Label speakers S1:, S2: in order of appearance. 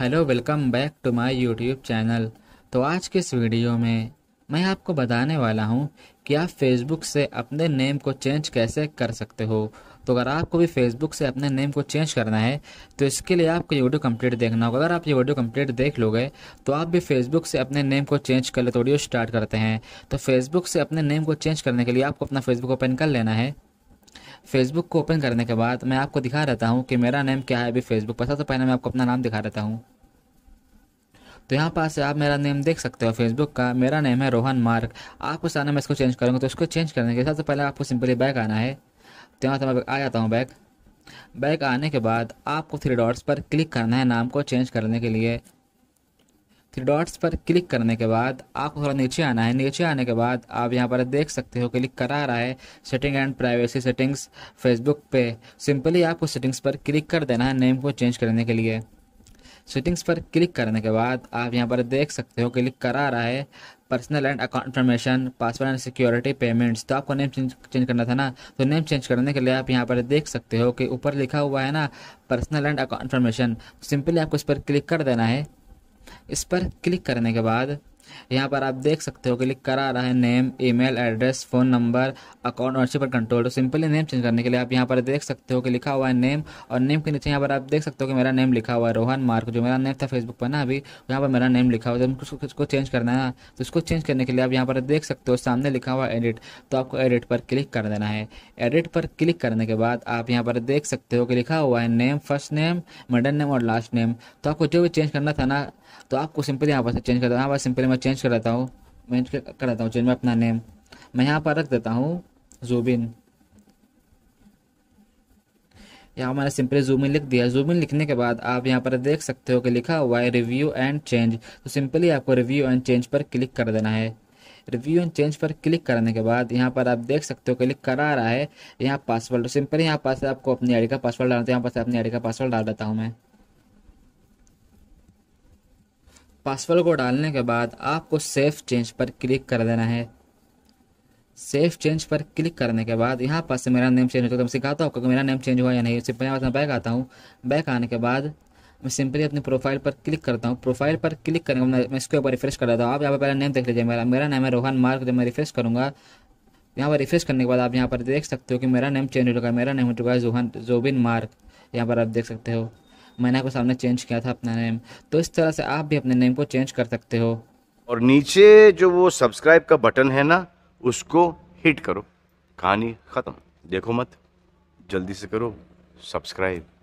S1: hello welcome back to my YouTube channel तो आज के इस वीडियो में मैं आपको बताने वाला हूं कि आप फेसबुक से अपने नेम को चेंज कैसे कर सकते हो तो अगर आपको भी फेसबुक से अपने नेम को चेंज करना है तो इसके लिए आपको ये वीडियो कंप्लीट देखना होगा अगर आप ये वीडियो कंप्लीट देख लोगे तो आप भी फेसबुक से अपने नेम को चेंज कर ले तो वीडियो स्टार्ट करते हैं तो फेसबुक से अपने नेम को चेंज करने के लिए आपको अपना फेसबुक ओपन कर लेना है फेसबुक को ओपन करने के बाद मैं आपको दिखा रहता हूँ कि मेरा नेम क्या है अभी फेसबुक पर सबसे पहले मैं आपको अपना नाम दिखा रहता हूँ तो यहाँ पास आप मेरा नेम देख सकते हो फेसबुक का मेरा नेम है रोहन मार्क आपको सामने मैं इसको चेंज करूँगा तो उसको चेंज करने के सबसे पहले आपको सिंपली बैक आना है तो यहाँ से मैं आ जाता हूँ बैक बैक आने के बाद आपको थ्री डॉट्स पर क्लिक करना है नाम को चेंज करने के लिए थ्री डॉट्स पर क्लिक करने के बाद आपको थोड़ा नीचे आना है नीचे आने के बाद आप यहाँ पर देख सकते हो क्लिक करा रहा है setting and privacy settings Facebook पे सिंपली आपको सेटिंग्स पर क्लिक कर देना है नेम को चेंज करने के लिए सेटिंग्स पर क्लिक करने के बाद आप यहाँ पर देख सकते हो क्लिक करा रहा है personal and account information password and security payments तो आपको नेम चेंज चेंज करना था ना तो नेम चेंज करने के लिए आप यहाँ पर देख सकते हो कि ऊपर लिखा हुआ है ना personal and account information simply आपको इस पर क्लिक कर देना है इस पर क्लिक करने के बाद यहाँ पर आप देख सकते हो क्लिक करा रहा है name email address phone number account ownership और कंट्रोल तो सिंपली नेम चेंज करने के लिए आप यहाँ पर देख सकते हो कि लिखा हुआ है नेम और नेम के नीचे यहाँ पर आप देख सकते हो कि मेरा नेम लिखा हुआ है रोहन मार्क जो मेरा नेम था फेसबुक पर ना अभी यहाँ पर मेरा नेम लिखा हुआ है जब उसको चेंज करना है तो उसको चेंज करने के लिए आप यहाँ पर देख सकते हो सामने लिखा हुआ एडिट तो आपको एडिट पर क्लिक कर देना है एडिट पर क्लिक करने के बाद आप यहाँ पर देख सकते हो कि लिखा हुआ है name first name middle name और लास्ट नेम तो आपको जो भी चेंज करना था ना तो आपको सिंपली यहाँ पर चेंज कर देना यहाँ पर सिंपली मैं चेंज कराता हूँ मैं कराता हूँ चेंज में अपना नेम मैं यहाँ पर रख देता हूँ जूबिन यहाँ मैंने सिंपली जूमिन लिख दिया जूमिन लिखने के बाद आप यहाँ पर देख सकते हो कि लिखा हुआ है रिव्यू एंड चेंज तो सिंपली आपको रिव्यू एंड चेंज पर क्लिक कर देना है रिव्यू एंड चेंज पर क्लिक करने के बाद यहाँ पर आप देख सकते हो कि क्लिक करा रहा है यहाँ पासवर्ड सिंपली तो यहाँ पास आपको अपनी आई का पासवर्ड डालना है तो यहाँ पास अपनी आई का पासवर्ड डाल देता हूँ मैं पासवर्ड को डालने के बाद आपको सेफ चेंज पर क्लिक कर देना है सेफ चेंज पर क्लिक करने के बाद यहाँ पास से मेरा नेम चेंज होता है तो मैं सिखाता हूँ क्योंकि मेरा नेम चेंज हुआ या नहीं सिंपल पहले बैक आता हूँ बैक आने के बाद मैं सिंपली अपनी प्रोफाइल पर क्लिक करता हूँ प्रोफाइल पर क्लिक करने के बाद मैं इसके ऊपर रिफ्रेश कर देता हूँ आप यहाँ पर पहला नेम देख लीजिए मेरा मेरा नाम है रोहन मार्क जब मैं रिफ्रेश करूँगा यहाँ पर रिफ्रेश करने के बाद आप यहाँ पर देख सकते हो कि मेरा नेम चेंज हो चुका है मेरा नेम हो चुका है जोहन जोबिन मार्क यहाँ पर आप देख सकते हो मैंने को सामने चेंज किया था अपना नेम तो इस तरह से आप भी अपने नेम को चेंज कर सकते हो और नीचे जो वो सब्सक्राइब का बटन है ना उसको हिट करो कहानी ख़त्म देखो मत जल्दी से करो सब्सक्राइब